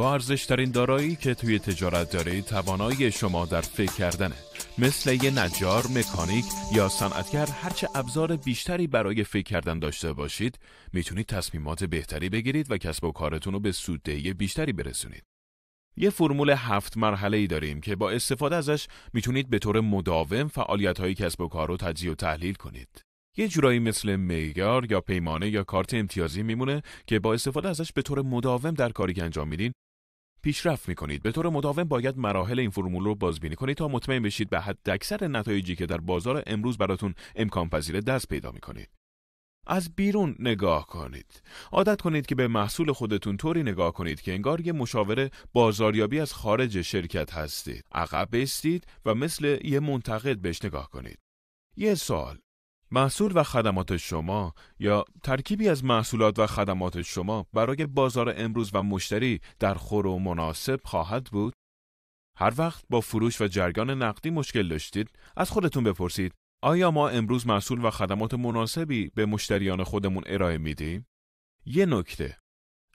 با ارزشترین دارایی که توی تجارت دارید توانایی شما در فکر کردنه مثل یه نجار، مکانیک یا صنعتگر هرچه ابزار بیشتری برای فکر کردن داشته باشید میتونید تصمیمات بهتری بگیرید و کسب و کارتون رو به سوددهی بیشتری برسونید. یه فرمول هفت مرحله ای داریم که با استفاده ازش میتونید به طور مداوم فعالیت های کسب و کار رو تجزیه و تحلیل کنید. یه جورایی مثل میگار یا پیمانه یا کارت امتیازی میمونه که با استفاده ازش به طور مداوم در کاری که انجام میدین پیشرفت میکنید به طور مداوم باید مراحل این فرمول رو بازبینی کنید تا مطمئن بشید به حد اکثر نتایجی که در بازار امروز براتون امکان پذیر دست پیدا میکنید از بیرون نگاه کنید عادت کنید که به محصول خودتون طوری نگاه کنید که انگار یه مشاور بازاریابی از خارج شرکت هستید عقب بستید و مثل یه منتقد بهش نگاه کنید یه سال محصول و خدمات شما یا ترکیبی از محصولات و خدمات شما برای بازار امروز و مشتری در خور و مناسب خواهد بود؟ هر وقت با فروش و جریان نقدی مشکل داشتید، از خودتون بپرسید آیا ما امروز محصول و خدمات مناسبی به مشتریان خودمون ارائه میدیم؟ یه نکته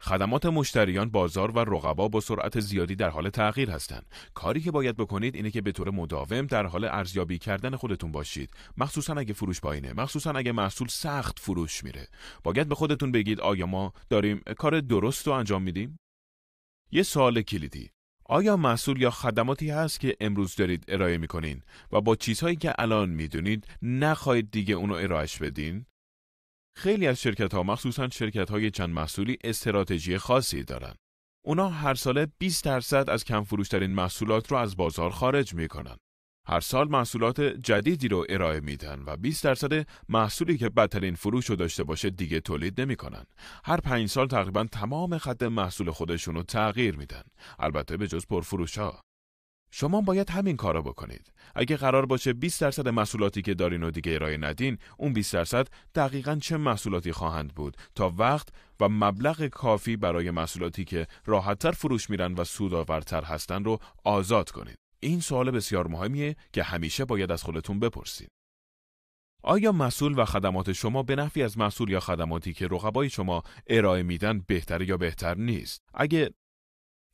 خدمات مشتریان، بازار و رقبا با سرعت زیادی در حال تغییر هستند. کاری که باید بکنید اینه که به طور مداوم در حال ارزیابی کردن خودتون باشید. مخصوصا اگه فروش پایینه، مخصوصا اگه محصول سخت فروش میره. باید به خودتون بگید آیا ما داریم کار درست رو انجام میدیم؟ یه سال کلیدی آیا محصول یا خدماتی هست که امروز دارید ارائه میکنین و با چیزهایی که الان میدونید نخواهید دیگه اونو ارائهش بدین؟ خیلی از شرکت ها مخصوصا شرکت های چند محصولی استراتژی خاصی دارند. اونا هر ساله 20 درصد از کم فروشترین محصولات رو از بازار خارج کنن. هر سال محصولات جدیدی رو ارائه میدن و 20 درصد محصولی که بدترین فروش رو داشته باشه دیگه تولید کنن. هر پنج سال تقریبا تمام خط محصول خودشون رو تغییر میدن. البته به جز پرفروش ها. شما باید همین کارا بکنید. اگه قرار باشه 20 درصد محصولاتی که دارین و دیگه ارائه ندین، اون 20 درصد دقیقا چه محصولاتی خواهند بود تا وقت و مبلغ کافی برای محصولاتی که راحتتر فروش میرن و سودآورتر هستن رو آزاد کنید. این سوال بسیار مهمیه که همیشه باید از خودتون بپرسید. آیا محصول و خدمات شما به نفعی از محصول یا خدماتی که رقبای شما ارائه میدن بهتر یا بهتر نیست؟ اگه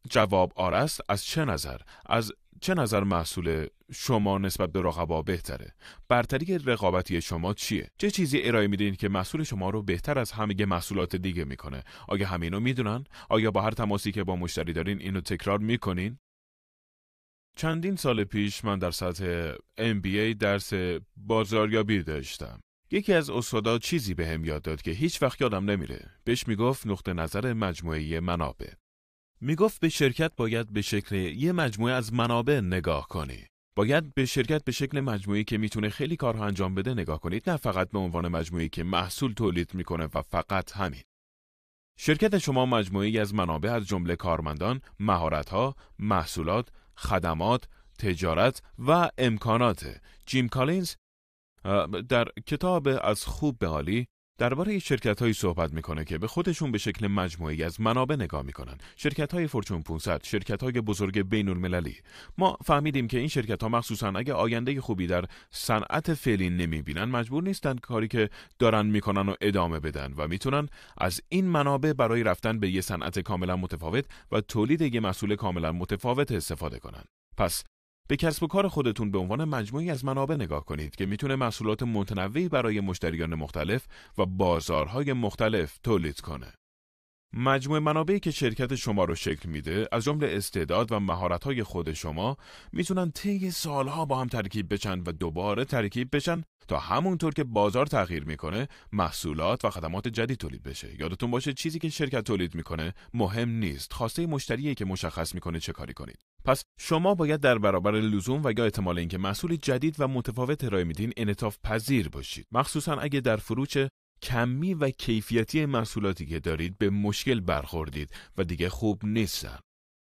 جواب آرست از چه نظر؟ از چه نظر محصول شما نسبت به رقبا بهتره برتری رقابتی شما چیه چه چیزی ارائه میدین که محصول شما رو بهتر از همه محصولات دیگه میکنه آیا همینو میدونن آیا با هر تماسی که با مشتری دارین اینو تکرار میکنین چندین سال پیش من در سطح MBA درس بازاریابی داشتم یکی از استادا چیزی به هم یاد داد که هیچ وقت یادم نمیره. بهش میگفت نقطه نظر مجموعه منابع. می گفت به شرکت باید به شکل یه مجموعه از منابع نگاه کنی. باید به شرکت به شکل مجموعی که میتونه خیلی کارها انجام بده نگاه کنید نه فقط به عنوان مجموعی که محصول تولید میکنه و فقط همین. شرکت شما مجموعی از منابع از جمله کارمندان، مهارتها، محصولات، خدمات، تجارت و امکانات. جیم کالینز در کتاب از خوب به حالی درباره شرکت هایی صحبت میکنه که به خودشون به شکل مجموعی از منابع نگاه میکنن شرکت های فورچون 500 شرکت های بزرگ بین المللی ما فهمیدیم که این شرکت ها مخصوصا اگه آینده خوبی در صنعت فعلی نمیبینن مجبور نیستن کاری که دارن میکنن و ادامه بدن و میتونن از این منابع برای رفتن به یه صنعت کاملا متفاوت و تولید یه محصول کاملا متفاوت استفاده کنن پس به کسب و کار خودتون به عنوان مجموعی از منابع نگاه کنید که میتونه محصولات متنوعی برای مشتریان مختلف و بازارهای مختلف تولید کنه. مجموع منابعی که شرکت شما رو شکل میده از جمله استعداد و های خود شما میتونن طی سالها با هم ترکیب بشن و دوباره ترکیب بشن تا همونطور که بازار تغییر میکنه محصولات و خدمات جدید تولید بشه یادتون باشه چیزی که شرکت تولید میکنه مهم نیست خواسته مشتریه که مشخص میکنه چه کاری کنید پس شما باید در برابر لزوم و یا احتمال اینکه محصول جدید و متفاوت ارائه میدین انعطاف پذیر باشید مخصوصا اگه در فروش کمی و کیفیتی محصولاتی که دارید به مشکل برخوردید و دیگه خوب نیستن.